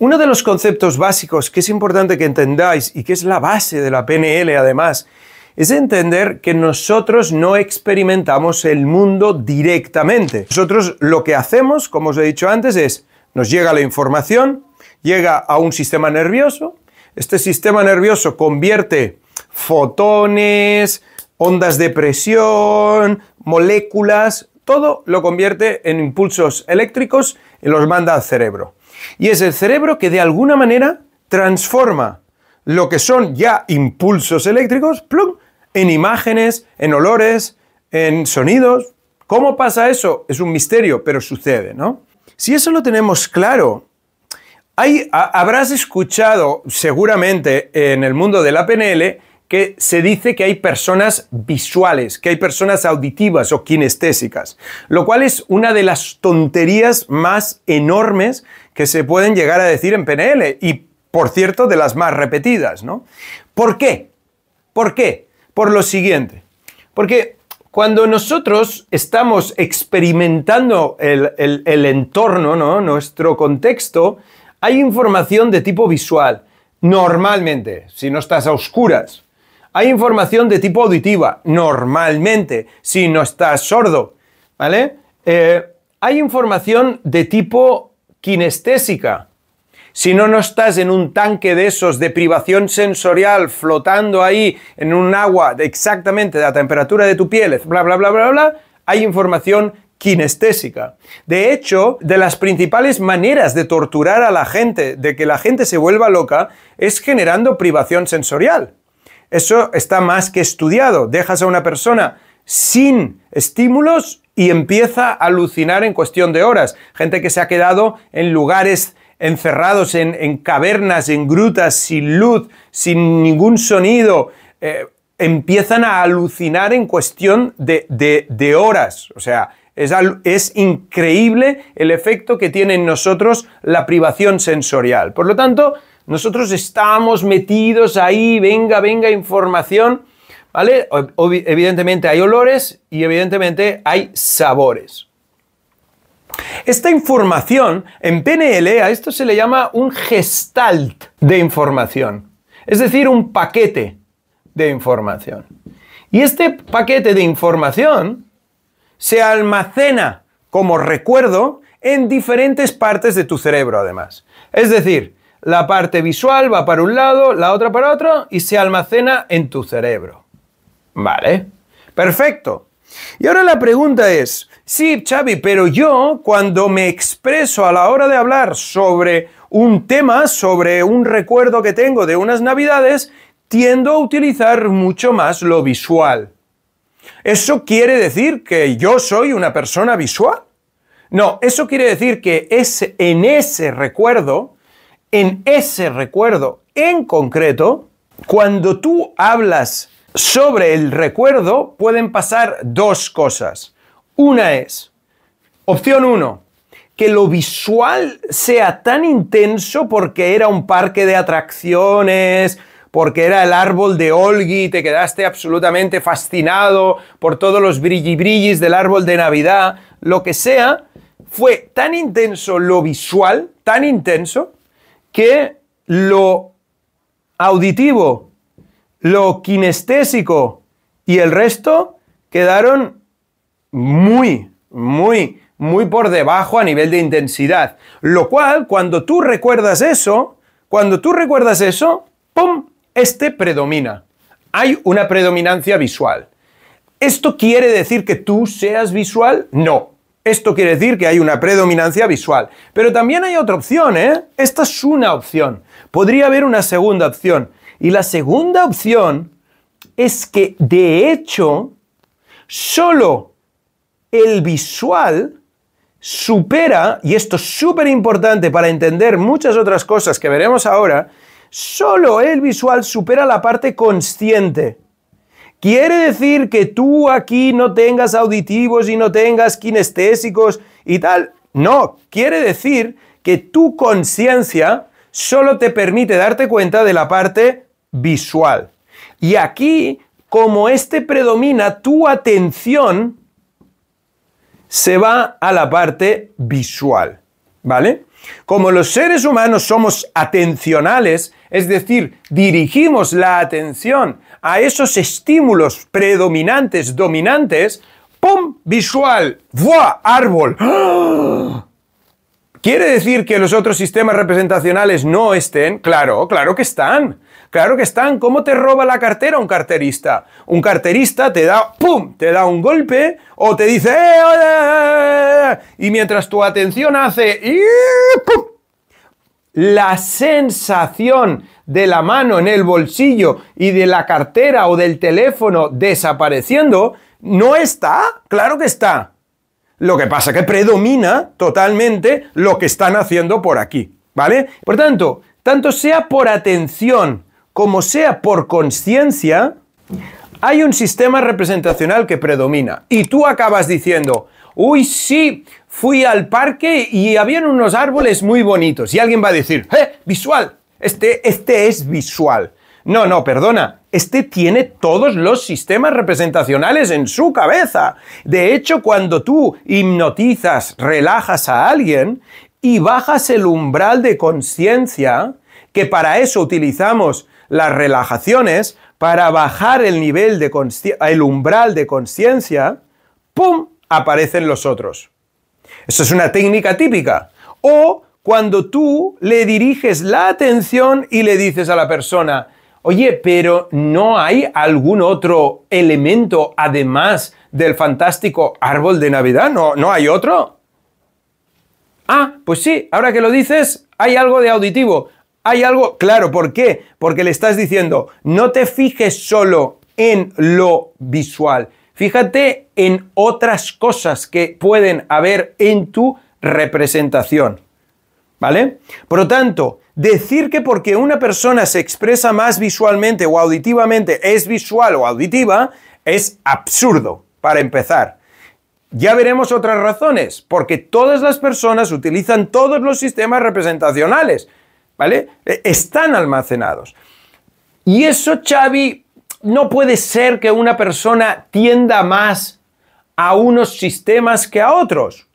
Uno de los conceptos básicos que es importante que entendáis y que es la base de la PNL además, es entender que nosotros no experimentamos el mundo directamente. Nosotros lo que hacemos, como os he dicho antes, es nos llega la información, llega a un sistema nervioso, este sistema nervioso convierte fotones, ondas de presión, moléculas, todo lo convierte en impulsos eléctricos y los manda al cerebro. Y es el cerebro que de alguna manera transforma lo que son ya impulsos eléctricos en imágenes, en olores, en sonidos. ¿Cómo pasa eso? Es un misterio, pero sucede, ¿no? Si eso lo tenemos claro, habrás escuchado seguramente en el mundo de la PNL que se dice que hay personas visuales, que hay personas auditivas o kinestésicas, lo cual es una de las tonterías más enormes que se pueden llegar a decir en PNL y, por cierto, de las más repetidas, ¿no? ¿Por qué? ¿Por qué? Por lo siguiente. Porque cuando nosotros estamos experimentando el, entorno, ¿no? nuestro contexto, hay información de tipo visual, normalmente, si no estás a oscuras. Hay información de tipo auditiva, normalmente, si no estás sordo. ¿Vale? Eh, hay información de tipo kinestésica. Si no, no estás en un tanque de esos de privación sensorial flotando ahí en un agua exactamente de la temperatura de tu piel, bla, bla, bla, bla, bla, hay información kinestésica. De hecho, de las principales maneras de torturar a la gente, de que la gente se vuelva loca, es generando privación sensorial. Eso está más que estudiado. Dejas a una persona sin estímulos y empieza a alucinar en cuestión de horas. Gente que se ha quedado en lugares encerrados, en, cavernas, en grutas, sin luz, sin ningún sonido. Eh, empiezan a alucinar en cuestión de, horas. O sea, es, increíble el efecto que tiene en nosotros la privación sensorial. Por lo tanto, nosotros estamos metidos ahí, venga, venga, información, ¿Vale? evidentemente hay olores y evidentemente hay sabores. Esta información en PNL a esto se le llama un gestalt de información, es decir, un paquete de información. Y este paquete de información se almacena como recuerdo en diferentes partes de tu cerebro, además. Es decir, la parte visual va para un lado, la otra para otro y se almacena en tu cerebro. Vale, perfecto. Y ahora la pregunta es, sí, Xavi, pero yo cuando me expreso a la hora de hablar sobre un tema, sobre un recuerdo que tengo de unas navidades, tiendo a utilizar mucho más lo visual. ¿Eso quiere decir que yo soy una persona visual? No, eso quiere decir que es en ese recuerdo, en ese recuerdo en concreto, cuando tú hablas sobre el recuerdo pueden pasar dos cosas. Una es, opción uno, que lo visual sea tan intenso porque era un parque de atracciones, porque era el árbol de Olgi te quedaste absolutamente fascinado por todos los brillibrillis del árbol de Navidad, lo que sea, fue tan intenso lo visual, tan intenso, que lo auditivo lo kinestésico y el resto quedaron muy, muy, muy por debajo a nivel de intensidad. Lo cual, cuando tú recuerdas eso, cuando tú recuerdas eso, ¡pum! Este predomina. Hay una predominancia visual. ¿Esto quiere decir que tú seas visual? No. Esto quiere decir que hay una predominancia visual. Pero también hay otra opción, ¿eh? Esta es una opción. Podría haber una segunda opción. Y la segunda opción es que de hecho solo el visual supera, y esto es súper importante para entender muchas otras cosas que veremos ahora, solo el visual supera la parte consciente. Quiere decir que tú aquí no tengas auditivos y no tengas kinestésicos y tal. No, quiere decir que tu conciencia solo te permite darte cuenta de la parte visual. Y aquí, como este predomina, tu atención se va a la parte visual, ¿vale? Como los seres humanos somos atencionales, es decir, dirigimos la atención a esos estímulos predominantes, dominantes, ¡pum! Visual, ¡buah! Árbol, ¡ah! ¿Quiere decir que los otros sistemas representacionales no estén? Claro, claro que están. Claro que están. ¿Cómo te roba la cartera un carterista? Un carterista te da, ¡pum!, te da un golpe o te dice, eh, eh, eh, y mientras tu atención hace, La sensación de la mano en el bolsillo y de la cartera o del teléfono desapareciendo, no está. Claro que está. Lo que pasa es que predomina totalmente lo que están haciendo por aquí, ¿vale? Por tanto, tanto sea por atención como sea por conciencia, hay un sistema representacional que predomina. Y tú acabas diciendo, uy, sí, fui al parque y habían unos árboles muy bonitos. Y alguien va a decir, ¡eh, visual! Este, este es visual. No, no, perdona. Este tiene todos los sistemas representacionales en su cabeza. De hecho, cuando tú hipnotizas, relajas a alguien y bajas el umbral de conciencia, que para eso utilizamos las relajaciones, para bajar el nivel de el umbral de conciencia, ¡pum! aparecen los otros. Eso es una técnica típica. O cuando tú le diriges la atención y le dices a la persona, Oye, pero ¿no hay algún otro elemento además del fantástico árbol de Navidad? ¿No, no hay otro? Ah, pues sí, ahora que lo dices, hay algo de auditivo. Hay algo, claro, ¿por qué? Porque le estás diciendo, no te fijes solo en lo visual, fíjate en otras cosas que pueden haber en tu representación. ¿Vale? Por lo tanto, decir que porque una persona se expresa más visualmente o auditivamente es visual o auditiva es absurdo, para empezar. Ya veremos otras razones, porque todas las personas utilizan todos los sistemas representacionales, ¿vale? E, están almacenados. Y eso, Xavi, no puede ser que una persona tienda más a unos sistemas que a otros.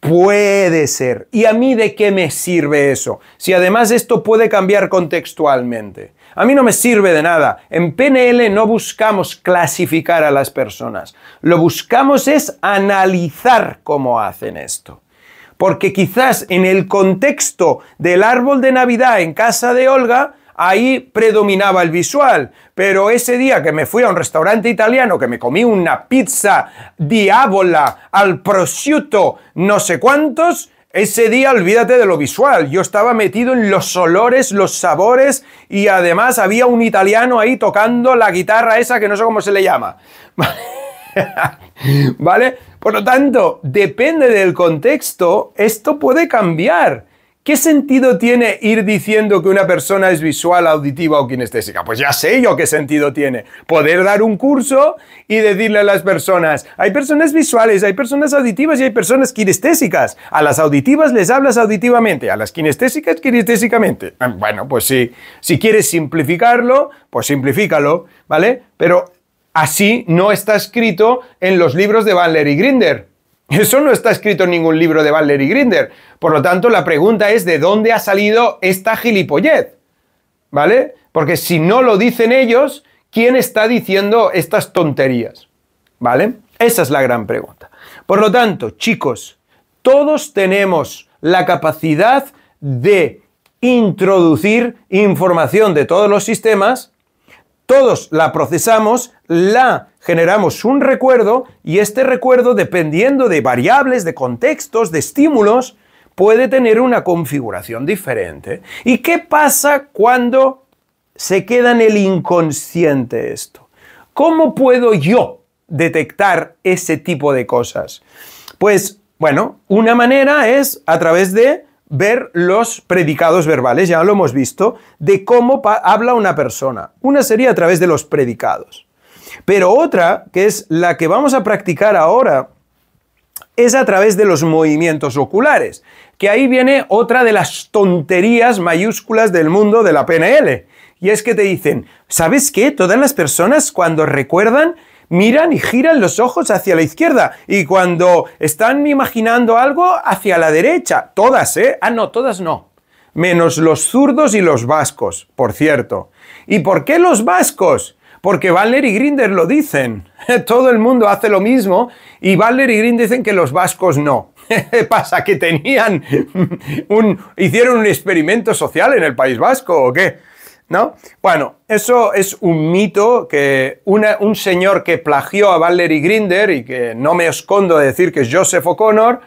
Puede ser. ¿Y a mí de qué me sirve eso? Si además esto puede cambiar contextualmente. A mí no me sirve de nada. En PNL no buscamos clasificar a las personas. Lo buscamos es analizar cómo hacen esto. Porque quizás en el contexto del árbol de Navidad en casa de Olga, ahí predominaba el visual. Pero ese día que me fui a un restaurante italiano, que me comí una pizza diabola al prosciutto, no sé cuántos, ese día olvídate de lo visual, yo estaba metido en los olores, los sabores y además había un italiano ahí tocando la guitarra esa que no sé cómo se le llama. ¿Vale? Por lo tanto, depende del contexto, esto puede cambiar. ¿Qué sentido tiene ir diciendo que una persona es visual, auditiva o kinestésica? Pues ya sé yo qué sentido tiene. Poder dar un curso y decirle a las personas, hay personas visuales, hay personas auditivas y hay personas kinestésicas. A las auditivas les hablas auditivamente, a las kinestésicas kinestésicamente. Ah, bueno, pues sí, si quieres simplificarlo, pues simplifícalo, ¿vale? Pero así no está escrito en los libros de Van y Grinder. Eso no está escrito en ningún libro de Valerie Grinder. Por lo tanto, la pregunta es de dónde ha salido esta gilipollez. ¿Vale? Porque si no lo dicen ellos, ¿quién está diciendo estas tonterías? ¿Vale? Esa es la gran pregunta. Por lo tanto, chicos, todos tenemos la capacidad de introducir información de todos los sistemas todos la procesamos, la generamos un recuerdo y este recuerdo, dependiendo de variables, de contextos, de estímulos, puede tener una configuración diferente. ¿Y qué pasa cuando se queda en el inconsciente esto? ¿Cómo puedo yo detectar ese tipo de cosas? Pues, bueno, una manera es a través de ver los predicados verbales, ya lo hemos visto, de cómo habla una persona. Una sería a través de los predicados. Pero otra, que es la que vamos a practicar ahora, es a través de los movimientos oculares, que ahí viene otra de las tonterías mayúsculas del mundo de la PNL. Y es que te dicen, ¿sabes qué? Todas las personas cuando recuerdan miran y giran los ojos hacia la izquierda y cuando están imaginando algo hacia la derecha. Todas, ¿eh? Ah, no, todas no. Menos los zurdos y los vascos, por cierto. ¿Y por qué los vascos? Porque Valer y Grinder lo dicen. Todo el mundo hace lo mismo y Valer y Grinder dicen que los vascos no. ¿Pasa que tenían un hicieron un experimento social en el País Vasco o qué? ¿no? Bueno, eso es un mito que un señor que plagió a Valerie Grinder y que no me escondo de decir que es Joseph O'Connor,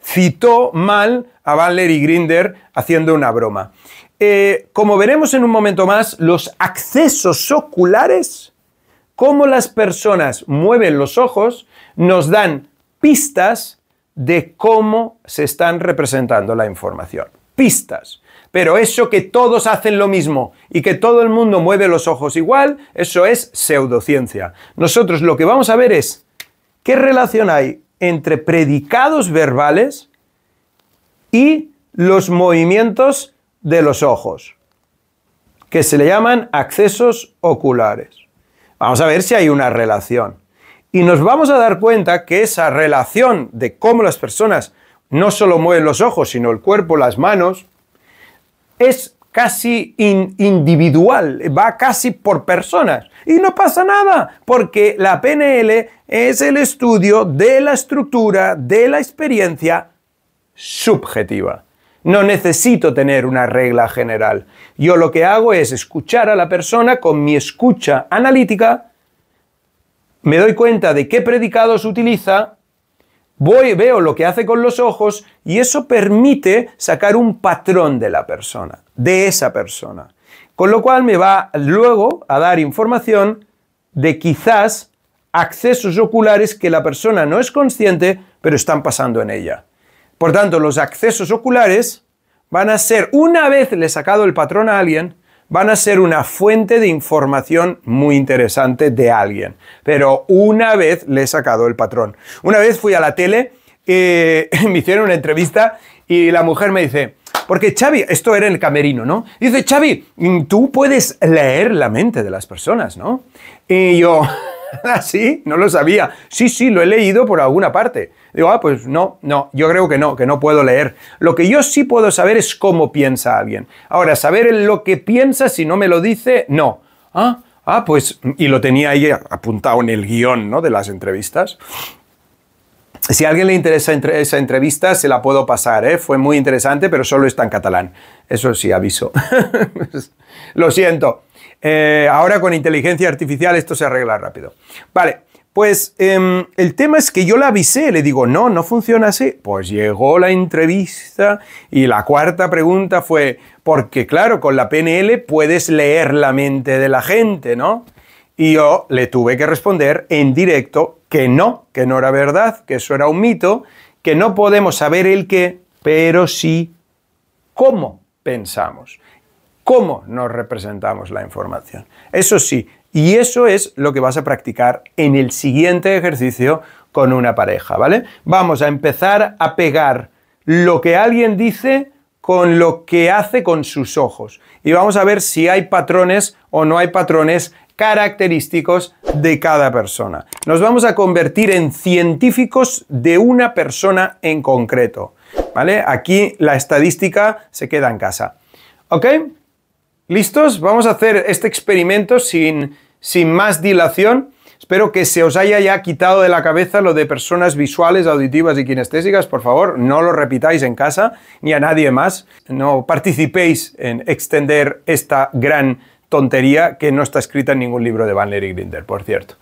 citó mal a Valerie Grinder haciendo una broma. Eh, como veremos en un momento más, los accesos oculares, cómo las personas mueven los ojos, nos dan pistas de cómo se están representando la información pistas. Pero eso que todos hacen lo mismo y que todo el mundo mueve los ojos igual, eso es pseudociencia. Nosotros lo que vamos a ver es qué relación hay entre predicados verbales y los movimientos de los ojos, que se le llaman accesos oculares. Vamos a ver si hay una relación. Y nos vamos a dar cuenta que esa relación de cómo las personas no solo mueven los ojos, sino el cuerpo, las manos, es casi individual, va casi por personas. Y no pasa nada, porque la PNL es el estudio de la estructura, de la experiencia subjetiva. No necesito tener una regla general. Yo lo que hago es escuchar a la persona con mi escucha analítica, me doy cuenta de qué predicados utiliza, voy, veo lo que hace con los ojos y eso permite sacar un patrón de la persona, de esa persona. Con lo cual me va luego a dar información de quizás accesos oculares que la persona no es consciente, pero están pasando en ella. Por tanto, los accesos oculares van a ser, una vez le he sacado el patrón a alguien, van a ser una fuente de información muy interesante de alguien. Pero una vez le he sacado el patrón. Una vez fui a la tele, eh, me hicieron una entrevista y la mujer me dice, porque Xavi, esto era en el camerino, ¿no? Dice, Xavi, mm, tú puedes leer la mente de las personas, ¿no? Y yo... ¿Ah, sí? No lo sabía. Sí, sí, lo he leído por alguna parte. Digo, ah, pues no, no, yo creo que no, que no puedo leer. Lo que yo sí puedo saber es cómo piensa alguien. Ahora, saber lo que piensa, si no me lo dice, no. Ah, ah pues, y lo tenía ahí apuntado en el guión, ¿no? De las entrevistas. Si a alguien le interesa esa entrevista, se la puedo pasar. ¿eh? Fue muy interesante, pero solo está en catalán. Eso sí, aviso. Lo siento. Eh, ahora con inteligencia artificial esto se arregla rápido. Vale, pues em, el tema es que yo la avisé, le digo, no, no funciona así. Pues llegó la entrevista y la cuarta pregunta fue, porque claro, con la PNL puedes leer la mente de la gente, ¿no? Y yo le tuve que responder en directo que no, que no era verdad, que eso era un mito, que no podemos saber el qué, pero sí cómo pensamos, cómo nos representamos la información. Eso sí, y eso es lo que vas a practicar en el siguiente ejercicio con una pareja, ¿vale? Vamos a empezar a pegar lo que alguien dice con lo que hace con sus ojos. Y vamos a ver si hay patrones o no hay patrones característicos de cada persona. Nos vamos a convertir en científicos de una persona en concreto. ¿Vale? Aquí la estadística se queda en casa. ¿Ok? ¿Listos? Vamos a hacer este experimento sin, sin más dilación. Espero que se os haya ya quitado de la cabeza lo de personas visuales, auditivas y kinestésicas. Por favor, no lo repitáis en casa ni a nadie más. No participéis en extender esta gran tontería que no está escrita en ningún libro de Banner y Grinder, por cierto.